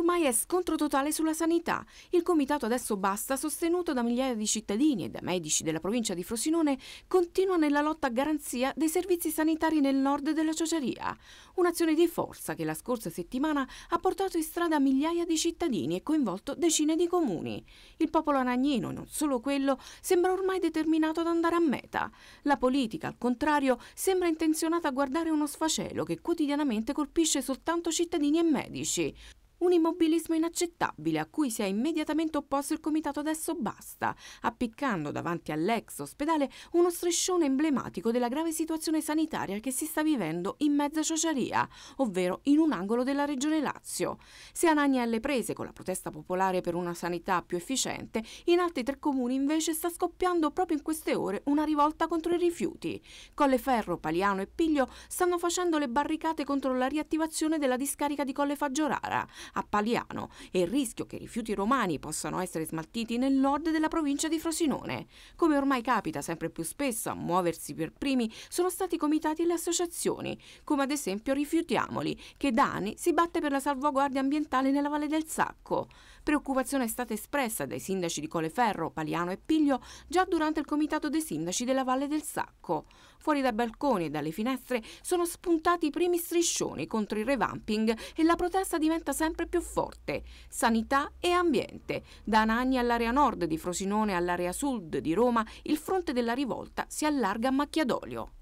Ormai è scontro totale sulla sanità. Il comitato Adesso Basta, sostenuto da migliaia di cittadini e da medici della provincia di Frosinone, continua nella lotta a garanzia dei servizi sanitari nel nord della Ciociaria. Un'azione di forza che la scorsa settimana ha portato in strada migliaia di cittadini e coinvolto decine di comuni. Il popolo anagnino, e non solo quello, sembra ormai determinato ad andare a meta. La politica, al contrario, sembra intenzionata a guardare uno sfacelo che quotidianamente colpisce soltanto cittadini e medici. Un immobilismo inaccettabile a cui si è immediatamente opposto il comitato Adesso Basta, appiccando davanti all'ex ospedale uno striscione emblematico della grave situazione sanitaria che si sta vivendo in mezza ciociaria, ovvero in un angolo della regione Lazio. Se Anagni è alle prese con la protesta popolare per una sanità più efficiente, in altri tre comuni invece sta scoppiando proprio in queste ore una rivolta contro i rifiuti. Colleferro, Paliano e Piglio stanno facendo le barricate contro la riattivazione della discarica di Colle Fagiorara, a Paliano e il rischio che i rifiuti romani possano essere smaltiti nel nord della provincia di Frosinone. Come ormai capita sempre più spesso a muoversi per primi sono stati i comitati e le associazioni, come ad esempio Rifiutiamoli, che da anni si batte per la salvaguardia ambientale nella Valle del Sacco. Preoccupazione è stata espressa dai sindaci di Coleferro, Paliano e Piglio già durante il comitato dei sindaci della Valle del Sacco. Fuori dai balconi e dalle finestre sono spuntati i primi striscioni contro il revamping e la protesta diventa sempre sempre più forte. Sanità e ambiente. Da Anagni all'area nord, di Frosinone all'area sud di Roma, il fronte della rivolta si allarga a macchia d'olio.